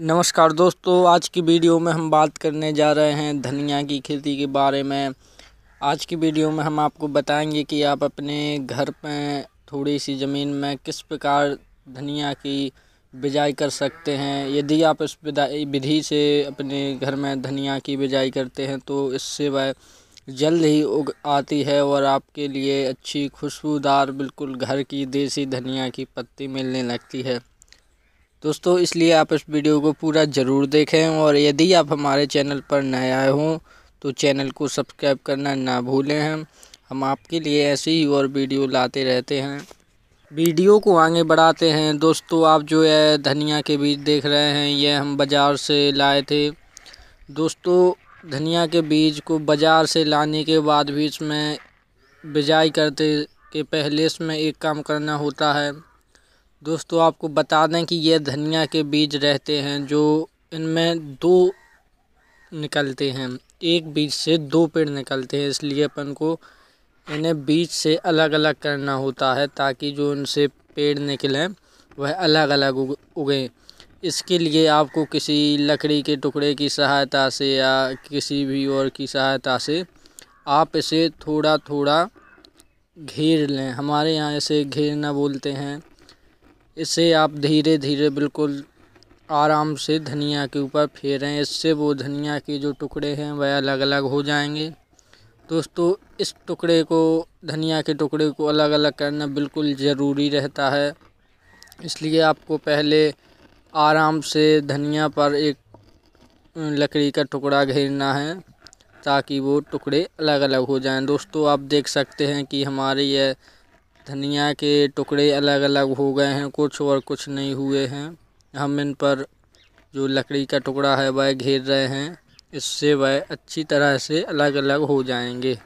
नमस्कार दोस्तों आज की वीडियो में हम बात करने जा रहे हैं धनिया की खेती के बारे में आज की वीडियो में हम आपको बताएंगे कि आप अपने घर में थोड़ी सी ज़मीन में किस प्रकार धनिया की बिजाई कर सकते हैं यदि आप इस विधि से अपने घर में धनिया की बिजाई करते हैं तो इससे वह जल्द ही उग आती है और आपके लिए अच्छी खुशबूदार बिल्कुल घर की देसी धनिया की पत्ती मिलने लगती है दोस्तों इसलिए आप इस वीडियो को पूरा ज़रूर देखें और यदि आप हमारे चैनल पर नए आए हों तो चैनल को सब्सक्राइब करना ना भूलें हम हम आपके लिए ऐसी ही और वीडियो लाते रहते हैं वीडियो को आगे बढ़ाते हैं दोस्तों आप जो है धनिया के बीज देख रहे हैं ये हम बाज़ार से लाए थे दोस्तों धनिया के बीज को बाज़ार से लाने के बाद भी इसमें बिजाई करते के पहले इसमें एक काम करना होता है दोस्तों आपको बता दें कि ये धनिया के बीज रहते हैं जो इनमें दो निकलते हैं एक बीज से दो पेड़ निकलते हैं इसलिए अपन को इन्हें बीज से अलग अलग करना होता है ताकि जो उनसे पेड़ निकलें वह अलग अलग उगें इसके लिए आपको किसी लकड़ी के टुकड़े की सहायता से या किसी भी और की सहायता से आप इसे थोड़ा थोड़ा घेर लें हमारे यहाँ इसे घेरना बोलते हैं इसे आप धीरे धीरे बिल्कुल आराम से धनिया के ऊपर फेरें इससे वो धनिया के जो टुकड़े हैं वह अलग अलग हो जाएंगे दोस्तों इस टुकड़े को धनिया के टुकड़े को अलग अलग करना बिल्कुल ज़रूरी रहता है इसलिए आपको पहले आराम से धनिया पर एक लकड़ी का टुकड़ा घेरना है ताकि वो टुकड़े अलग अलग हो जाएं दोस्तों आप देख सकते हैं कि हमारे यह धनिया के टुकड़े अलग अलग हो गए हैं कुछ और कुछ नहीं हुए हैं हम इन पर जो लकड़ी का टुकड़ा है वह घेर रहे हैं इससे वह अच्छी तरह से अलग अलग हो जाएंगे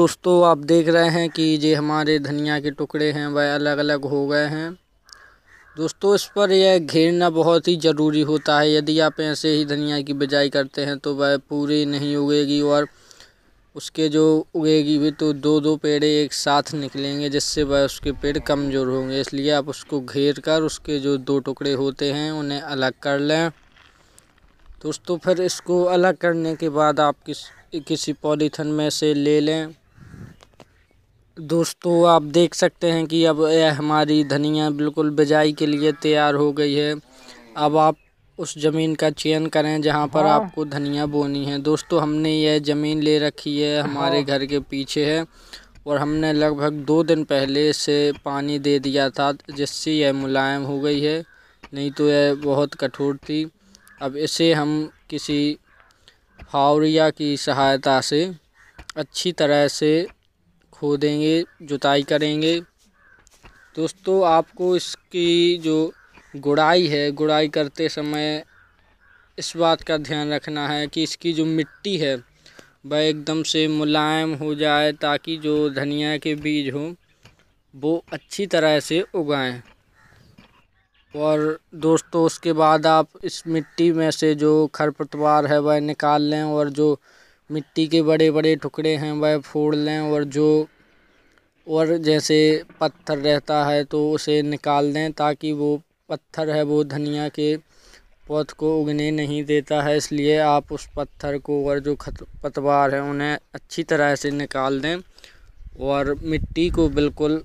दोस्तों आप देख रहे हैं कि ये हमारे धनिया के टुकड़े हैं वह अलग अलग हो गए हैं दोस्तों इस पर यह घेरना बहुत ही ज़रूरी होता है यदि आप ऐसे ही धनिया की बिजाई करते हैं तो वह पूरी नहीं उगेगी और उसके जो उगेगी भी तो दो दो पेड़े एक साथ निकलेंगे जिससे वह उसके पेड़ कमज़ोर होंगे इसलिए आप उसको घेर कर उसके जो दो टुकड़े होते हैं उन्हें अलग कर लें दोस्तों फिर इसको अलग करने के बाद आप किस किसी पॉलीथन में से ले लें दोस्तों आप देख सकते हैं कि अब यह हमारी धनिया बिल्कुल बिजाई के लिए तैयार हो गई है अब आप उस ज़मीन का चयन करें जहां पर हाँ। आपको धनिया बोनी है दोस्तों हमने यह ज़मीन ले रखी है हमारे हाँ। घर के पीछे है और हमने लगभग दो दिन पहले से पानी दे दिया था जिससे यह मुलायम हो गई है नहीं तो यह बहुत कठोर थी अब इसे हम किसी हावरिया की सहायता से अच्छी तरह से खोदेंगे जुताई करेंगे दोस्तों आपको इसकी जो गुड़ाई है गुड़ाई करते समय इस बात का ध्यान रखना है कि इसकी जो मिट्टी है वह एकदम से मुलायम हो जाए ताकि जो धनिया के बीज हों वो अच्छी तरह से उगाएं और दोस्तों उसके बाद आप इस मिट्टी में से जो खरपतवार है वह निकाल लें और जो मिट्टी के बड़े बड़े टुकड़े हैं वह फोड़ लें और जो और जैसे पत्थर रहता है तो उसे निकाल दें ताकि वो पत्थर है वो धनिया के पौध को उगने नहीं देता है इसलिए आप उस पत्थर को और जो खत पतवार हैं उन्हें अच्छी तरह से निकाल दें और मिट्टी को बिल्कुल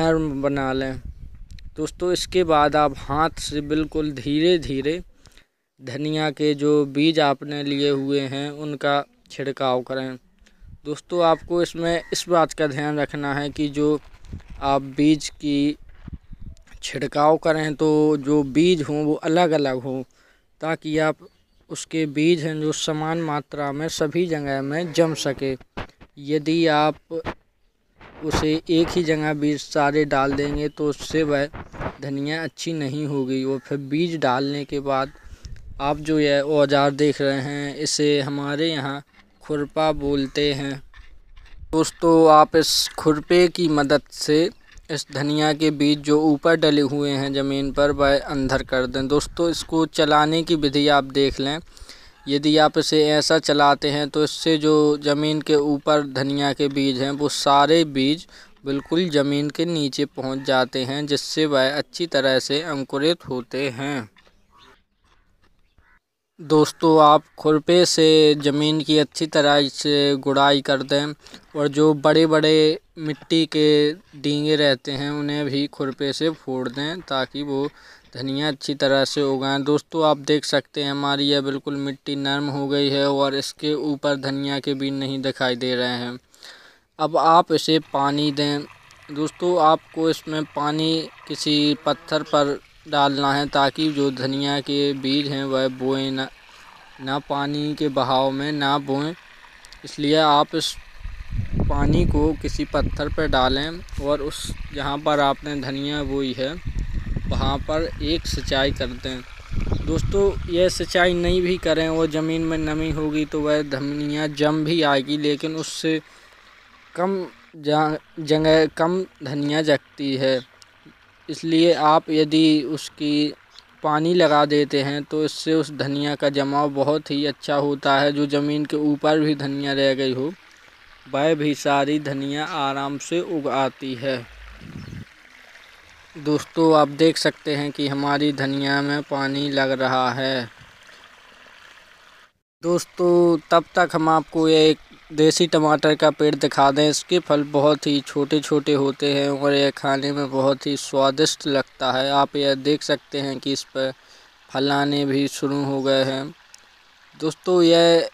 नर्म बना लें दोस्तों इसके बाद आप हाथ से बिल्कुल धीरे धीरे धनिया के जो बीज आपने लिए हुए हैं उनका छिड़काव करें दोस्तों आपको इसमें इस बात का ध्यान रखना है कि जो आप बीज की छिड़काव करें तो जो बीज हों वो अलग अलग हों ताकि आप उसके बीज हैं जो समान मात्रा में सभी जगह में जम सके यदि आप उसे एक ही जगह बीज सारे डाल देंगे तो उससे वह धनिया अच्छी नहीं होगी वो फिर बीज डालने के बाद आप जो यह औजार देख रहे हैं इसे हमारे यहाँ खुरपा बोलते हैं दोस्तों आप इस खुरपे की मदद से इस धनिया के बीज जो ऊपर डले हुए हैं ज़मीन पर वह अंदर कर दें दोस्तों इसको चलाने की विधि आप देख लें यदि आप इसे ऐसा चलाते हैं तो इससे जो ज़मीन के ऊपर धनिया के बीज हैं वो सारे बीज बिल्कुल ज़मीन के नीचे पहुंच जाते हैं जिससे वह अच्छी तरह से अंकुरित होते हैं दोस्तों आप खुरपे से ज़मीन की अच्छी तरह से गुड़ाई कर दें और जो बड़े बड़े मिट्टी के डींगे रहते हैं उन्हें भी खुरपे से फोड़ दें ताकि वो धनिया अच्छी तरह से उगाएं दोस्तों आप देख सकते हैं हमारी यह बिल्कुल मिट्टी नरम हो गई है और इसके ऊपर धनिया के बीन नहीं दिखाई दे रहे हैं अब आप इसे पानी दें दोस्तों आपको इसमें पानी किसी पत्थर पर डालना है ताकि जो धनिया के बीज हैं वह बोए ना ना पानी के बहाव में ना बोएं इसलिए आप इस पानी को किसी पत्थर पर डालें और उस जहाँ पर आपने धनिया बोई है वहाँ पर एक सिंचाई कर दें दोस्तों यह सिंचाई नहीं भी करें वो ज़मीन में नमी होगी तो वह धनिया जम भी आएगी लेकिन उससे कम जगह कम धनिया जगती है इसलिए आप यदि उसकी पानी लगा देते हैं तो इससे उस धनिया का जमाव बहुत ही अच्छा होता है जो ज़मीन के ऊपर भी धनिया रह गई हो वह भी सारी धनिया आराम से उग आती है दोस्तों आप देख सकते हैं कि हमारी धनिया में पानी लग रहा है दोस्तों तब तक हम आपको एक देसी टमाटर का पेड़ दिखा दें इसके फल बहुत ही छोटे छोटे होते हैं और यह खाने में बहुत ही स्वादिष्ट लगता है आप यह देख सकते हैं कि इस पर फल आने भी शुरू हो गए हैं दोस्तों यह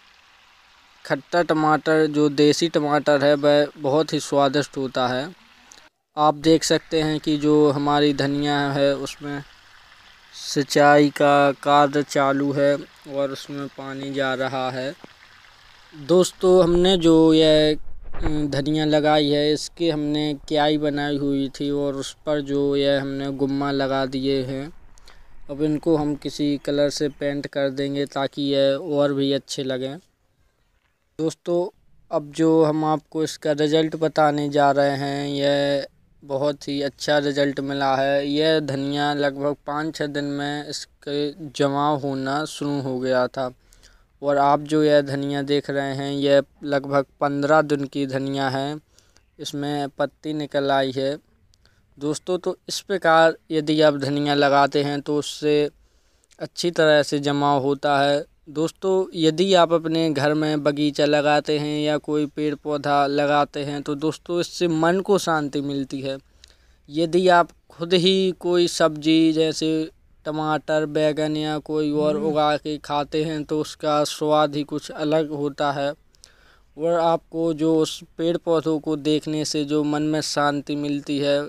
खट्टा टमाटर जो देसी टमाटर है वह बहुत ही स्वादिष्ट होता है आप देख सकते हैं कि जो हमारी धनिया है उसमें सिंचाई का कार्य चालू है और उसमें पानी जा रहा है दोस्तों हमने जो यह धनिया लगाई है इसके हमने क्याई बनाई हुई थी और उस पर जो यह हमने गुम्मा लगा दिए हैं अब इनको हम किसी कलर से पेंट कर देंगे ताकि यह और भी अच्छे लगें दोस्तों अब जो हम आपको इसका रिज़ल्ट बताने जा रहे हैं यह बहुत ही अच्छा रिज़ल्ट मिला है यह धनिया लगभग पाँच छः दिन में इसके जमा होना शुरू हो गया था और आप जो यह धनिया देख रहे हैं यह लगभग पंद्रह दिन की धनिया है इसमें पत्ती निकल आई है दोस्तों तो इस प्रकार यदि आप धनिया लगाते हैं तो उससे अच्छी तरह से जमा होता है दोस्तों यदि आप अपने घर में बगीचा लगाते हैं या कोई पेड़ पौधा लगाते हैं तो दोस्तों इससे मन को शांति मिलती है यदि आप खुद ही कोई सब्जी जैसे टमाटर बैगन या कोई और हम्म। उगा के खाते हैं तो उसका स्वाद ही कुछ अलग होता है और आपको जो उस पेड़ पौधों को देखने से जो मन में शांति मिलती है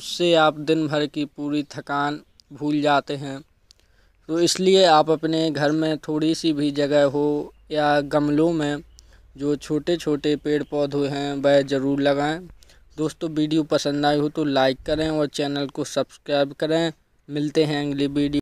उससे आप दिन भर की पूरी थकान भूल जाते हैं तो इसलिए आप अपने घर में थोड़ी सी भी जगह हो या गमलों में जो छोटे छोटे पेड़ पौधे हैं वह ज़रूर लगाएं दोस्तों वीडियो पसंद आई हो तो लाइक करें और चैनल को सब्सक्राइब करें मिलते हैं अगली वीडियो